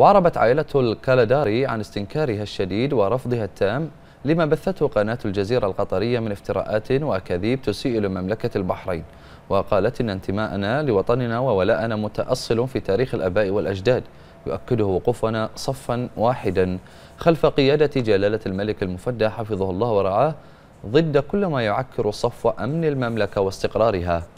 وعربت عائلة الكالداري عن استنكارها الشديد ورفضها التام لما بثته قناة الجزيرة القطرية من افتراءات وأكاذيب تسيء لمملكة البحرين وقالت إن انتماءنا لوطننا وولاءنا متأصل في تاريخ الأباء والأجداد يؤكده وقوفنا صفا واحدا خلف قيادة جلالة الملك المفدى حفظه الله ورعاه ضد كل ما يعكر صفو أمن المملكة واستقرارها